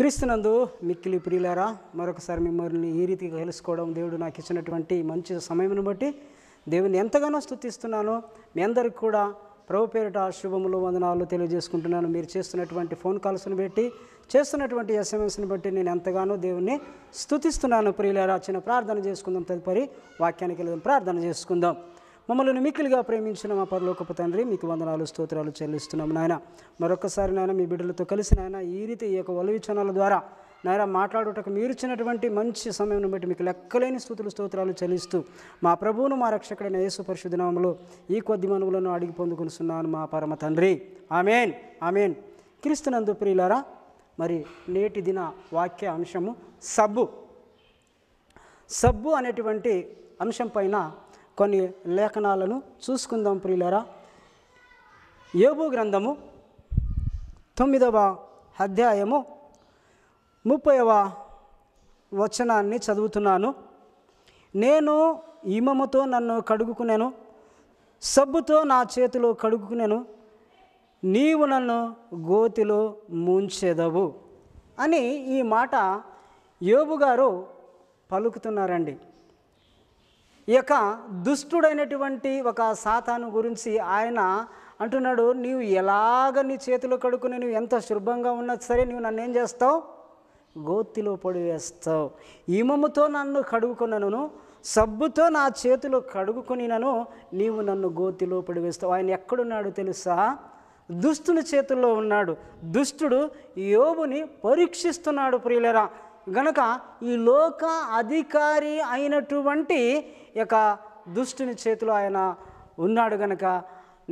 క్రీస్తునందు మిక్కిలి ప్రియులారా మరొకసారి మిమ్మల్ని ఈ రీతిగా కలుసుకోవడం దేవుడు నాకు ఇచ్చినటువంటి మంచి సమయంను బట్టి దేవుని ఎంతగానో స్థుతిస్తున్నాను మీ అందరికి కూడా ప్రభు పేరిట శుభములు వందనాలు తెలియజేసుకుంటున్నాను మీరు చేస్తున్నటువంటి ఫోన్ కాల్స్ని బట్టి చేస్తున్నటువంటి ఎస్ఎంఎస్ని బట్టి నేను ఎంతగానో దేవుణ్ణి స్థుతిస్తున్నాను ప్రియులారా చిన్న ప్రార్థన చేసుకుందాం తదుపరి వాక్యానికి ప్రార్థన చేసుకుందాం మమ్మల్ని మిక్కులుగా ప్రేమించిన మా పరలోకపు తండ్రి మీకు వందనాలు స్తోత్రాలు చెల్లిస్తున్నాం నాయన మరొకసారి నాయన మీ బిడ్డలతో కలిసి నాయన ఈ రీతి ఈ యొక్క ఒలవి ఛానల్ ద్వారా నాయన మాట్లాడుటకు మీరు ఇచ్చినటువంటి మంచి సమయం బట్టి మీకు లెక్కలేని స్థుతులు స్తోత్రాలు చెల్లిస్తూ మా ప్రభువును మా రక్షకుడైన యేసు పరిశుధనామంలో ఈ కొద్ది మనుగులను అడిగి పొందుకొనిస్తున్నాను మా పరమ తండ్రి ఆమెన్ ఆమెన్ క్రీస్తునందు ప్రియులారా మరి నేటి దిన వాక్య అంశము సబ్బు సబ్బు అనేటువంటి అంశం పైన కొన్ని లేఖనాలను చూసుకుందాం ప్రియులరా యోబు గ్రంథము తొమ్మిదవ అధ్యాయము ముప్పైవ వచనాన్ని చదువుతున్నాను నేను హిమముతో నన్ను కడుగుకునేను సబ్బుతో నా చేతిలో కడుగుకునేను నీవు నన్ను గోతిలో ముంచెదవు అని ఈ మాట యోబు గారు పలుకుతున్నారండి ఈ యొక్క దుష్టుడైనటువంటి ఒక సాతాను గురించి ఆయన అంటున్నాడు నీవు ఎలాగ నీ చేతులు కడుక్కుని నువ్వు ఎంత శుభ్రంగా ఉన్నా సరే నువ్వు నన్ను ఏం చేస్తావు గోతిలో పడివేస్తావు ఈమముతో నన్ను కడుగుకున్నాను సబ్బుతో నా చేతులు నన్ను నీవు నన్ను గోతిలో పడివేస్తావు ఆయన ఎక్కడున్నాడు తెలుసా దుష్టుని చేతుల్లో ఉన్నాడు దుష్టుడు యోబుని పరీక్షిస్తున్నాడు ప్రియులరా గనక ఈ లోక అధికారి అయినటువంటి యొక్క దుష్టుని చేతిలో ఆయన ఉన్నాడు గనక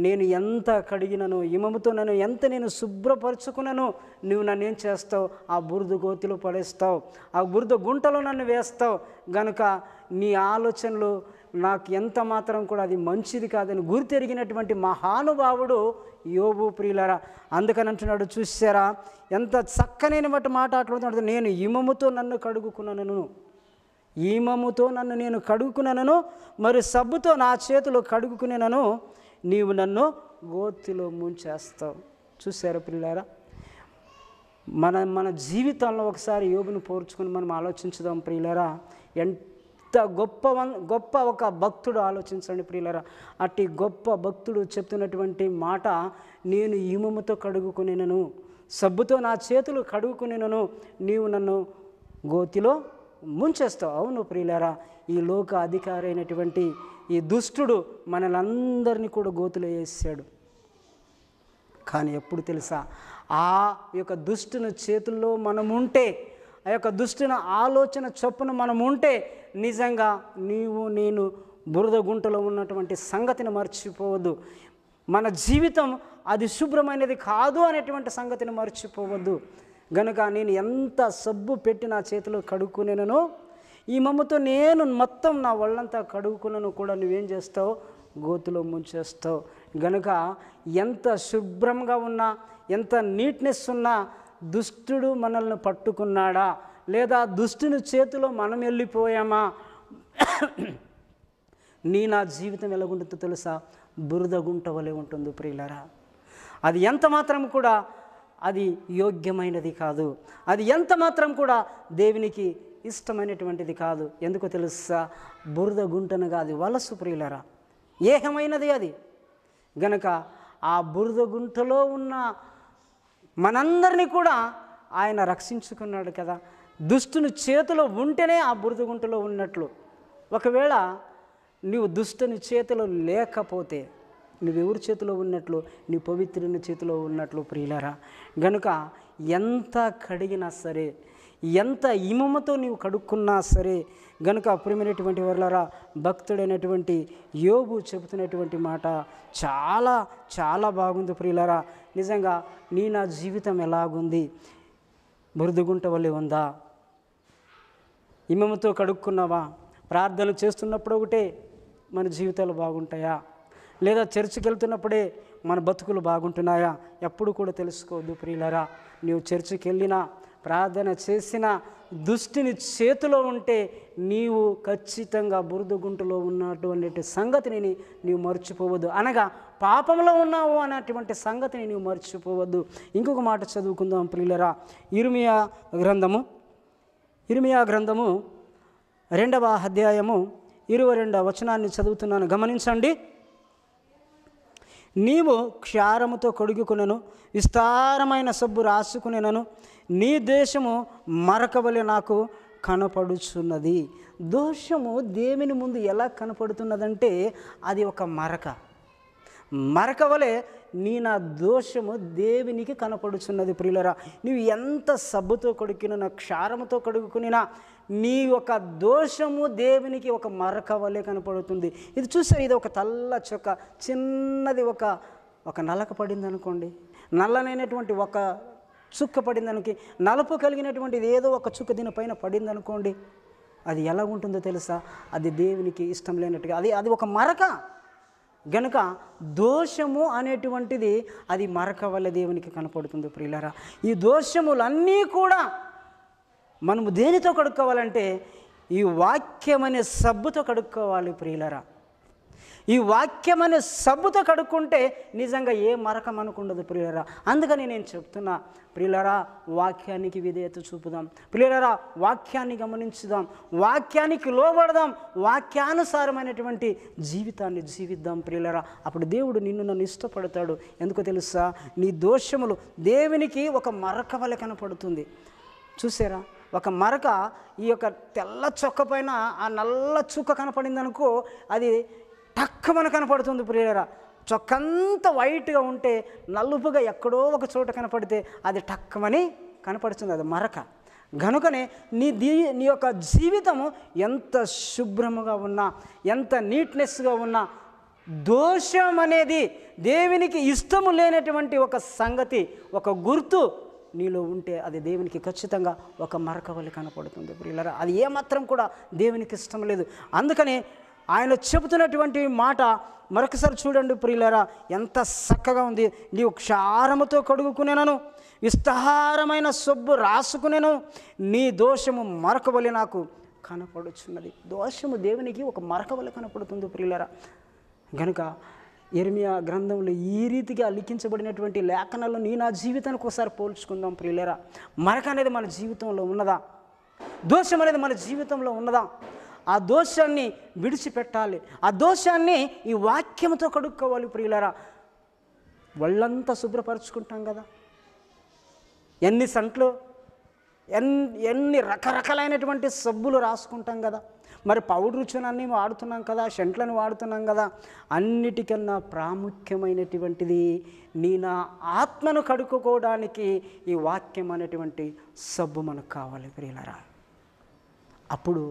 నేను ఎంత కడిగినను ఇమముతో నన్ను ఎంత నేను శుభ్రపరుచుకున్నాను నువ్వు నన్ను ఏం చేస్తావు ఆ బురద గోతిలో పడేస్తావు ఆ బురద గుంటలో నన్ను వేస్తావు గనుక నీ ఆలోచనలు నాకు ఎంత మాత్రం కూడా అది మంచిది కాదని గురితెరిగినటువంటి మహానుభావుడు యోబు ప్రియులరా అందుకని అంటున్నాడు చూసారా ఎంత చక్కనైనటువంటి మాట అట్లా నేను ఇమముతో నన్ను కడుగుకున్నాను ఈమముతో నన్ను నేను కడుగుకున్నాను మరి సబ్బుతో నా చేతిలో కడుగుకునేనను నీవు నన్ను గోతిలో ముంచేస్తావు చూసారా పిల్లారా మన మన జీవితంలో ఒకసారి యోగును పోర్చుకొని మనం ఆలోచించుదాం ప్రియులరా ఎంత ఎంత గొప్ప గొప్ప ఒక భక్తుడు ఆలోచించండి ప్రియులరా అట్టి గొప్ప భక్తుడు చెప్తున్నటువంటి మాట నేను ఈమముతో కడుగుకునేనను సబ్బుతో నా చేతులు కడుగుకునేనను నీవు నన్ను గోతిలో ముంచేస్తావు అవును ప్రియులరా ఈ లోక అధికారి అయినటువంటి ఈ దుష్టుడు మనలందరినీ కూడా గోతులు వేసాడు కానీ ఎప్పుడు తెలుసా ఆ యొక్క దుష్టుని చేతుల్లో మనముంటే ఆ యొక్క దుష్టిన ఆలోచన చొప్పున మనం ఉంటే నిజంగా నీవు నేను బురద గుంటలో ఉన్నటువంటి సంగతిని మర్చిపోవద్దు మన జీవితం అది శుభ్రమైనది కాదు అనేటువంటి సంగతిని మర్చిపోవద్దు గనుక నేను ఎంత సబ్బు పెట్టి నా చేతిలో కడుక్కునేనను ఈ మమ్మతో నేను మొత్తం నా వాళ్ళంతా కడుక్కునను కూడా నువ్వేం చేస్తావు గోతులో ముంచేస్తావు గనుక ఎంత శుభ్రంగా ఉన్నా ఎంత నీట్నెస్ ఉన్నా దుష్టుడు మనల్ని పట్టుకున్నాడా లేదా దుష్టుని చేతిలో మనం వెళ్ళిపోయామా నీ నా జీవితం ఎలాగుంటుందో తెలుసా బురద గుంట వలె ఉంటుంది ప్రియులరా అది ఎంత మాత్రం కూడా అది యోగ్యమైనది కాదు అది ఎంత మాత్రం కూడా దేవునికి ఇష్టమైనటువంటిది కాదు ఎందుకో తెలుసా బురద గుంటనగా అది వలసు ప్రియులరా ఏహమైనది అది గనక ఆ బురద గుంటలో ఉన్న మనందరినీ కూడా ఆయన రక్షించుకున్నాడు కదా దుష్టుని చేతిలో ఉంటేనే ఆ బురదగుంటలో ఉన్నట్లు ఒకవేళ నీవు దుష్టుని చేతిలో లేకపోతే నువ్వెవరి చేతిలో ఉన్నట్లు నీ పవిత్రుని చేతిలో ఉన్నట్లు ప్రియులరా గనుక ఎంత కడిగినా సరే ఎంత ఇమముతో నీవు కడుక్కున్నా సరే గనుక ప్రియమైనటువంటి వరలరా భక్తుడైనటువంటి యోగు చెబుతున్నటువంటి మాట చాలా చాలా బాగుంది ప్రియులరా నిజంగా నీ నా జీవితం ఎలాగుంది బురదుగుంటవల్లి ఉందా ఇమ్మముతో కడుక్కున్నావా ప్రార్థనలు చేస్తున్నప్పుడు ఒకటే మన జీవితాలు బాగుంటాయా లేదా చర్చికి వెళ్తున్నప్పుడే మన బతుకులు బాగుంటున్నాయా ఎప్పుడు కూడా తెలుసుకోవద్దు ప్రియులరా నీవు చర్చికి వెళ్ళినా ప్రార్థన చేసిన దుష్టిని చేతిలో ఉంటే నీవు ఖచ్చితంగా బురద గుంటలో ఉన్నటువంటి సంగతిని నీవు మర్చిపోవద్దు అనగా పాపంలో ఉన్నావు అన్నటువంటి సంగతిని నీవు మర్చిపోవద్దు ఇంకొక మాట చదువుకుందాం ప్రియులరా ఇరుమియా గ్రంథము ఇరుమియా గ్రంథము రెండవ అధ్యాయము ఇరవై రెండవ వచనాన్ని చదువుతున్నాను గమనించండి నీవు క్షారముతో కొడుకునను విస్తారమైన సబ్బు రాసుకునేనను నీ దేశము మరకవలి నాకు కనపడుచున్నది దోషము దేవుని ముందు ఎలా కనపడుతున్నదంటే అది ఒక మరక మరకవలే నీ నా దోషము దేవునికి కనపడుచున్నది ప్రియులరా నీవు ఎంత సబ్బుతో నా క్షారముతో కడుక్కునినా నీ యొక్క దోషము దేవునికి ఒక మరక వలె కనపడుతుంది ఇది చూసే ఇది ఒక తల్ల చొక్క చిన్నది ఒక ఒక నలక పడింది అనుకోండి నల్లనైనటువంటి ఒక చుక్క పడిందనికి నలుపు కలిగినటువంటిది ఏదో ఒక చుక్క దీనిపైన పడిందనుకోండి అది ఎలా ఉంటుందో తెలుసా అది దేవునికి ఇష్టం లేనట్టుగా అది అది ఒక మరక గనుక దోషము అనేటువంటిది అది మరక వల్ల దేవునికి కనపడుతుంది ప్రియులరా ఈ దోషములన్నీ కూడా మనము దేనితో కడుక్కోవాలంటే ఈ వాక్యమనే సబ్బుతో కడుక్కోవాలి ప్రియులరా ఈ వాక్యం అనే సబ్బుతో కడుక్కుంటే నిజంగా ఏ మరకం అనుకుండదు ప్రియులరా అందుకని నేను చెప్తున్నా ప్రియులరా వాక్యానికి విధేయత చూపుదాం ప్రియులరా వాక్యాన్ని గమనించుదాం వాక్యానికి లోబడదాం వాక్యానుసారమైనటువంటి జీవితాన్ని జీవిద్దాం ప్రియులరా అప్పుడు దేవుడు నిన్ను నన్ను ఇష్టపడతాడు ఎందుకో తెలుసా నీ దోషములు దేవునికి ఒక మరక వల్ల కనపడుతుంది చూసారా ఒక మరక ఈ యొక్క తెల్ల చొక్క పైన ఆ నల్ల చుక్క కనపడింది అనుకో అది తక్కువన కనపడుతుంది ప్రియులరా చొక్కంత వైట్గా ఉంటే నలుపుగా ఎక్కడో ఒక చోట కనపడితే అది టక్కమని కనపడుతుంది అది మరక గనుకనే నీ దీ నీ యొక్క జీవితము ఎంత శుభ్రముగా ఉన్నా ఎంత నీట్నెస్గా ఉన్నా దోషం అనేది దేవునికి ఇష్టము లేనటువంటి ఒక సంగతి ఒక గుర్తు నీలో ఉంటే అది దేవునికి ఖచ్చితంగా ఒక మరక వల్ల కనపడుతుంది ప్రియులరా అది ఏమాత్రం కూడా దేవునికి ఇష్టం లేదు అందుకనే ఆయన చెబుతున్నటువంటి మాట మరొకసారి చూడండి ప్రియులరా ఎంత చక్కగా ఉంది నీవు క్షారముతో కడుగుకునేనను విస్తారమైన సొబ్బు రాసుకునేను నీ దోషము మరకవలి నాకు కనపడుచున్నది దోషము దేవునికి ఒక మరకవలి కనపడుతుంది ప్రియులరా గనుక ఎర్మియా గ్రంథంలో ఈ రీతిగా లిఖించబడినటువంటి లేఖనాలు నీ నా జీవితానికి ఒకసారి పోల్చుకుందాం ప్రియులరా మరక అనేది మన జీవితంలో ఉన్నదా దోషం అనేది మన జీవితంలో ఉన్నదా ఆ దోషాన్ని విడిచిపెట్టాలి ఆ దోషాన్ని ఈ వాక్యంతో కడుక్కోవాలి ప్రియులరా వాళ్ళంతా శుభ్రపరచుకుంటాం కదా ఎన్ని సంట్లు ఎన్ని రకరకాలైనటువంటి సబ్బులు రాసుకుంటాం కదా మరి చునాన్ని వాడుతున్నాం కదా షెంట్లను వాడుతున్నాం కదా అన్నిటికన్నా ప్రాముఖ్యమైనటువంటిది నీ నా ఆత్మను కడుక్కోవడానికి ఈ వాక్యం అనేటువంటి సబ్బు మనకు కావాలి ప్రియులరా అప్పుడు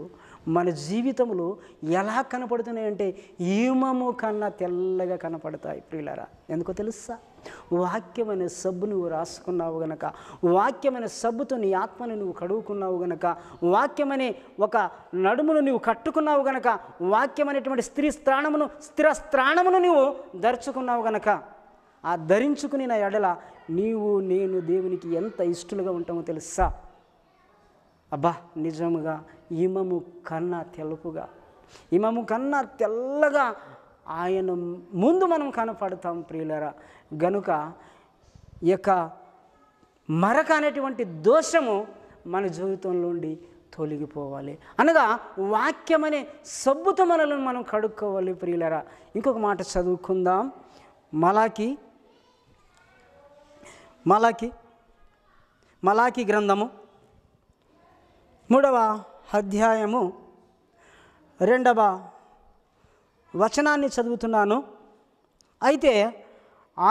మన జీవితములు ఎలా కనపడుతున్నాయి అంటే ఈమము కన్నా తెల్లగా కనపడతాయి ప్రియులరా ఎందుకో తెలుసా వాక్యమైన సబ్బు నువ్వు రాసుకున్నావు గనక వాక్యమైన సబ్బుతో నీ ఆత్మను నువ్వు కడుగుకున్నావు గనక వాక్యమనే ఒక నడుమును నువ్వు కట్టుకున్నావు గనక వాక్యమైనటువంటి స్త్రీ స్థానమును స్థిర స్థానమును నువ్వు ధరుచుకున్నావు గనక ఆ ధరించుకుని నా ఎడల నీవు నేను దేవునికి ఎంత ఇష్టలుగా ఉంటామో తెలుసా అబ్బా నిజముగా ఇమము కన్నా తెలుపుగా ఇమము కన్నా తెల్లగా ఆయన ముందు మనం కనపడతాం ప్రియులరా గనుక ఈ యొక్క మరక అనేటువంటి దోషము మన జీవితంలో ఉండి తొలగిపోవాలి అనగా వాక్యం అనే సబ్బుతో మనలను మనం కడుక్కోవాలి ప్రియులరా ఇంకొక మాట చదువుకుందాం మలాకి మలాకి మలాకి గ్రంథము మూడవ అధ్యాయము రెండవ వచనాన్ని చదువుతున్నాను అయితే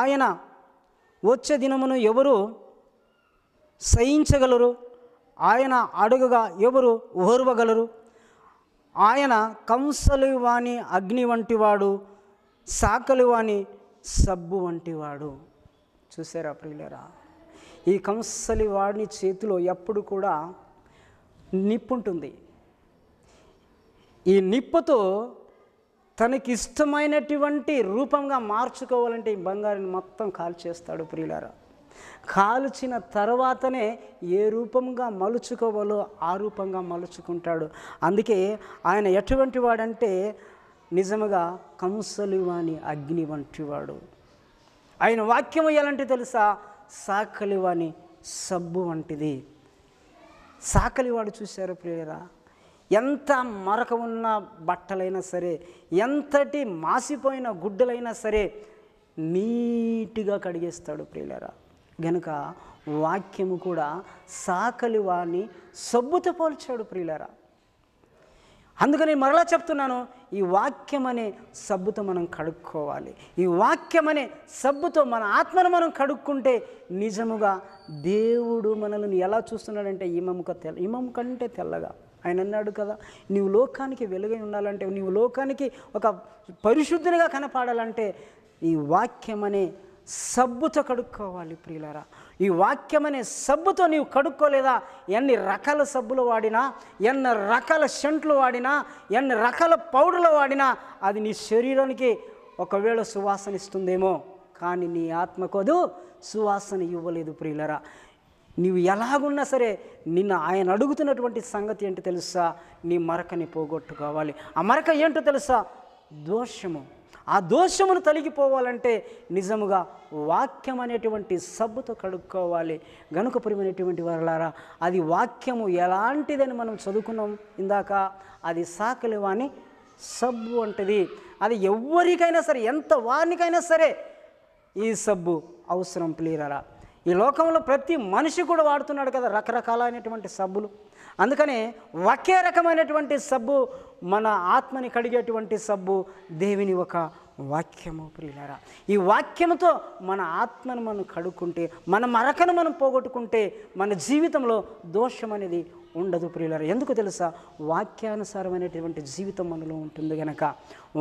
ఆయన వచ్చే దినమును ఎవరు సహించగలరు ఆయన అడుగుగా ఎవరు ఓర్వగలరు ఆయన కంసలు అగ్ని వంటివాడు సాకలు వాని సబ్బు వంటివాడు చూసారా ప్రియులరా ఈ కంసలి వాడిని చేతిలో ఎప్పుడు కూడా నిప్పు ఉంటుంది ఈ నిప్పుతో తనకి ఇష్టమైనటువంటి రూపంగా మార్చుకోవాలంటే ఈ బంగారుని మొత్తం కాల్చేస్తాడు ప్రియులారా కాల్చిన తర్వాతనే ఏ రూపంగా మలుచుకోవాలో ఆ రూపంగా మలుచుకుంటాడు అందుకే ఆయన ఎటువంటి వాడంటే నిజముగా వాణి అగ్ని వంటివాడు ఆయన వాక్యం ఎలాంటి తెలుసా వాణి సబ్బు వంటిది సాకలివాడు చూశారు ప్రియరా ఎంత మరక ఉన్న బట్టలైనా సరే ఎంతటి మాసిపోయిన గుడ్డలైనా సరే నీట్గా కడిగేస్తాడు ప్రియులరా గనుక వాక్యము కూడా సాకలివాణ్ణి సబ్బుతో పోల్చాడు ప్రియులరా అందుకని మరలా చెప్తున్నాను ఈ వాక్యం అనే సబ్బుతో మనం కడుక్కోవాలి ఈ వాక్యం అనే సబ్బుతో మన ఆత్మను మనం కడుక్కుంటే నిజముగా దేవుడు మనల్ని ఎలా చూస్తున్నాడంటే ఇమముక తెల్ల ఇమము కంటే తెల్లగా ఆయన అన్నాడు కదా నీవు లోకానికి వెలుగై ఉండాలంటే నీవు లోకానికి ఒక పరిశుద్ధినిగా కనపడాలంటే ఈ వాక్యం అనే సబ్బుతో కడుక్కోవాలి ప్రియులరా ఈ వాక్యం అనే సబ్బుతో నీవు కడుక్కోలేదా ఎన్ని రకాల సబ్బులు వాడినా ఎన్ని రకాల షంట్లు వాడినా ఎన్ని రకాల పౌడర్లు వాడినా అది నీ శరీరానికి ఒకవేళ సువాసన ఇస్తుందేమో కానీ నీ ఆత్మకోదు సువాసన ఇవ్వలేదు ప్రియులరా నీవు ఎలాగున్నా సరే నిన్న ఆయన అడుగుతున్నటువంటి సంగతి ఏంటి తెలుసా నీ మరకని పోగొట్టుకోవాలి ఆ మరక ఏంటో తెలుసా దోషము ఆ దోషమును తొలగిపోవాలంటే నిజముగా వాక్యం అనేటువంటి సబ్బుతో కడుక్కోవాలి గనుక పురిమైనటువంటి వారలారా అది వాక్యము ఎలాంటిదని మనం చదువుకున్నాం ఇందాక అది సాకలి వాణి సబ్బు అంటది అది ఎవరికైనా సరే ఎంత వారినికైనా సరే ఈ సబ్బు అవసరం ప్లీరారా ఈ లోకంలో ప్రతి మనిషి కూడా వాడుతున్నాడు కదా రకరకాలైనటువంటి సబ్బులు అందుకనే ఒకే రకమైనటువంటి సబ్బు మన ఆత్మని కడిగేటువంటి సబ్బు దేవుని ఒక వాక్యము ప్రియులారా ఈ వాక్యముతో మన ఆత్మను మనం కడుక్కుంటే మన మరకను మనం పోగొట్టుకుంటే మన జీవితంలో దోషం అనేది ఉండదు ప్రియులారా ఎందుకు తెలుసా వాక్యానుసారమైనటువంటి జీవితం మనలో ఉంటుంది గనక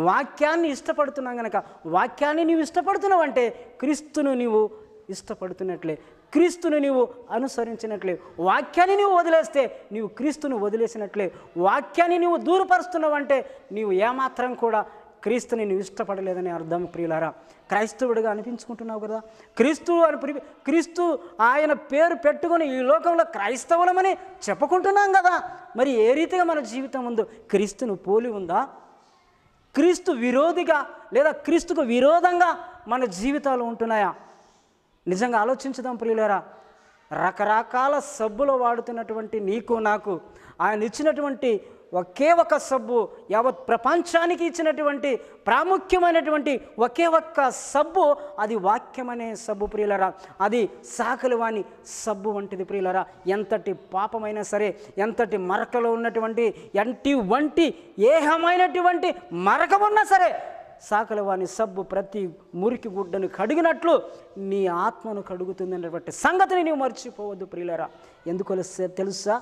వాక్యాన్ని ఇష్టపడుతున్నాం గనక వాక్యాన్ని నీవు ఇష్టపడుతున్నావంటే క్రీస్తును నీవు ఇష్టపడుతున్నట్లే క్రీస్తుని నీవు అనుసరించినట్లే వాక్యాన్ని నీవు వదిలేస్తే నీవు క్రీస్తుని వదిలేసినట్లే వాక్యాన్ని నీవు దూరపరుస్తున్నావంటే నీవు ఏమాత్రం కూడా క్రీస్తుని నువ్వు ఇష్టపడలేదని అర్థం ప్రియులారా క్రైస్తవుడిగా అనిపించుకుంటున్నావు కదా క్రీస్తువు అని క్రీస్తు ఆయన పేరు పెట్టుకొని ఈ లోకంలో క్రైస్తవులమని చెప్పుకుంటున్నాం కదా మరి ఏ రీతిగా మన జీవితం ఉందో క్రీస్తును పోలి ఉందా క్రీస్తు విరోధిగా లేదా క్రీస్తుకు విరోధంగా మన జీవితాలు ఉంటున్నాయా నిజంగా ఆలోచించుదాం ప్రియులరా రకరకాల సబ్బులు వాడుతున్నటువంటి నీకు నాకు ఆయన ఇచ్చినటువంటి ఒకే ఒక సబ్బు యావత్ ప్రపంచానికి ఇచ్చినటువంటి ప్రాముఖ్యమైనటువంటి ఒకే ఒక్క సబ్బు అది వాక్యమనే సబ్బు ప్రియులరా అది సాకలు వాని సబ్బు వంటిది ప్రియులరా ఎంతటి పాపమైనా సరే ఎంతటి మరకలో ఉన్నటువంటి ఎంటి వంటి ఏహమైనటువంటి మరక ఉన్నా సరే సాకల వాని సబ్బు ప్రతి మురికి గుడ్డను కడిగినట్లు నీ ఆత్మను కడుగుతుంది అనేటువంటి సంగతిని నీవు మర్చిపోవద్దు ప్రియులరా ఎందుకు తెలుసా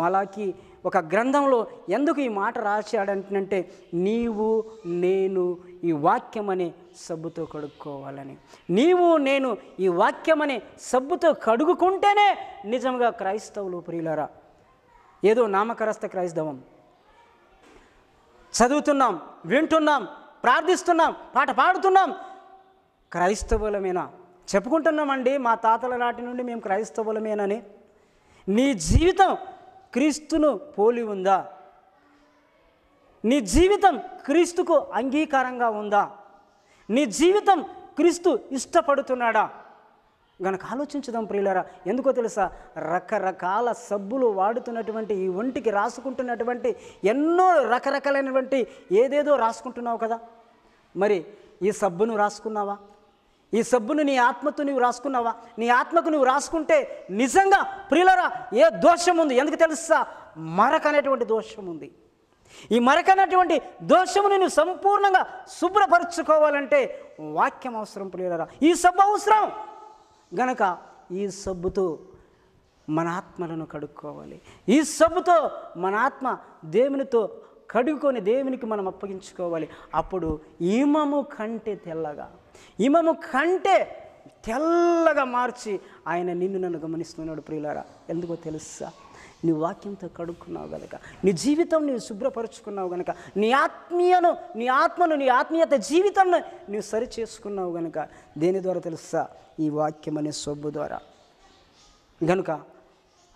మలాకి ఒక గ్రంథంలో ఎందుకు ఈ మాట రాశాడంటే నీవు నేను ఈ వాక్యం సబ్బుతో కడుక్కోవాలని నీవు నేను ఈ వాక్యమని సబ్బుతో కడుగుకుంటేనే నిజంగా క్రైస్తవులు ప్రియులరా ఏదో నామకరస్థ క్రైస్తవం చదువుతున్నాం వింటున్నాం ప్రార్థిస్తున్నాం పాట పాడుతున్నాం క్రైస్తవులమేనా చెప్పుకుంటున్నామండి మా తాతల నాటి నుండి మేము క్రైస్తవులమేనని నీ జీవితం క్రీస్తును పోలి ఉందా నీ జీవితం క్రీస్తుకు అంగీకారంగా ఉందా నీ జీవితం క్రీస్తు ఇష్టపడుతున్నాడా గనక ఆలోచించుదాం ప్రియులరా ఎందుకో తెలుసా రకరకాల సబ్బులు వాడుతున్నటువంటి ఈ ఒంటికి రాసుకుంటున్నటువంటి ఎన్నో రకరకాలైనటువంటి ఏదేదో రాసుకుంటున్నావు కదా మరి ఈ సబ్బును రాసుకున్నావా ఈ సబ్బును నీ ఆత్మతో నువ్వు రాసుకున్నావా నీ ఆత్మకు నువ్వు రాసుకుంటే నిజంగా ప్రియులరా ఏ దోషం ఉంది ఎందుకు తెలుసా మరక అనేటువంటి దోషం ఉంది ఈ మరక అనేటువంటి దోషమును నువ్వు సంపూర్ణంగా శుభ్రపరుచుకోవాలంటే వాక్యం అవసరం ప్రియులరా ఈ సబ్బు అవసరం గనక ఈ సబ్బుతో మన ఆత్మలను కడుక్కోవాలి ఈ సబ్బుతో మన ఆత్మ దేవునితో కడుక్కొని దేవునికి మనం అప్పగించుకోవాలి అప్పుడు ఇమము కంటే తెల్లగా ఇమము కంటే తెల్లగా మార్చి ఆయన నిన్ను నన్ను గమనిస్తున్నాడు ప్రియులారా ఎందుకో తెలుసా నీ వాక్యంతో కడుక్కున్నావు గనక నీ జీవితం నీవు శుభ్రపరుచుకున్నావు గనక నీ ఆత్మీయను నీ ఆత్మను నీ ఆత్మీయత జీవితాన్ని నీవు సరి చేసుకున్నావు గనక దేని ద్వారా తెలుసా ఈ వాక్యం అనే సొబ్బు ద్వారా గనుక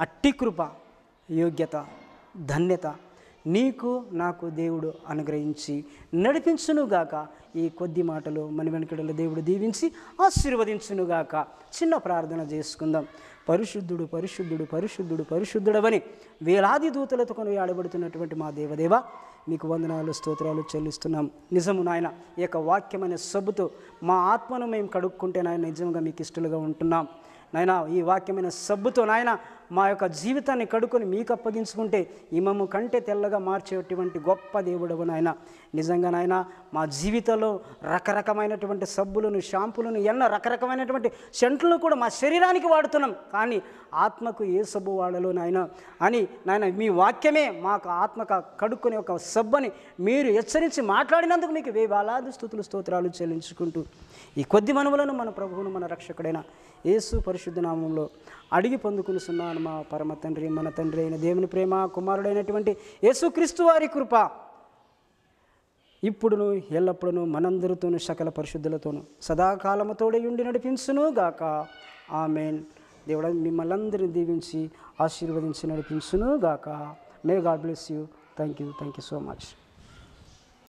అట్టి కృప యోగ్యత ధన్యత నీకు నాకు దేవుడు అనుగ్రహించి నడిపించునుగాక ఈ కొద్ది మాటలు మన వెనుకడలో దేవుడు దీవించి ఆశీర్వదించునుగాక చిన్న ప్రార్థన చేసుకుందాం పరిశుద్ధుడు పరిశుద్ధుడు పరిశుద్ధుడు పరిశుద్ధుడవని వేలాది దూతలతో ఆడబడుతున్నటువంటి మా దేవదేవ మీకు వందనాలు స్తోత్రాలు చెల్లిస్తున్నాం నిజము నాయన ఈ యొక్క వాక్యమైన సబ్బుతో మా ఆత్మను మేము కడుక్కుంటే నాయన నిజంగా మీకు ఇష్టలుగా ఉంటున్నాం నాయన ఈ వాక్యమైన సబ్బుతో నాయన మా యొక్క జీవితాన్ని కడుకొని మీకు అప్పగించుకుంటే ఇమము కంటే తెల్లగా మార్చేటువంటి గొప్ప దేవుడు నాయన నిజంగా నాయన మా జీవితంలో రకరకమైనటువంటి సబ్బులను షాంపులను ఎన్నో రకరకమైనటువంటి సెంట్లను కూడా మా శరీరానికి వాడుతున్నాం కానీ ఆత్మకు ఏ సబ్బు వాడలో నాయన అని నాయన మీ వాక్యమే మాకు ఆత్మక కడుక్కునే ఒక సబ్బని మీరు హెచ్చరించి మాట్లాడినందుకు మీకు వే వాలాది స్థుతులు స్తోత్రాలు చెల్లించుకుంటూ ఈ కొద్ది మనవులను మన ప్రభువును మన రక్షకుడైన యేసు పరిశుద్ధ నామంలో అడిగి పొందుకులుస్తున్నాను మా పరమ తండ్రి మన తండ్రి అయిన దేవుని ప్రేమ కుమారుడైనటువంటి యేసుక్రీస్తు వారి కృప ఇప్పుడును ఎల్లప్పుడూ మనందరితోను సకల పరిశుద్ధులతోనూ సదాకాలముతోడే ఉండి నడిపించును గాక ఆమెన్ దేవుడు మిమ్మల్ని అందరినీ దీవించి ఆశీర్వదించి గాక may God bless you thank you thank you so much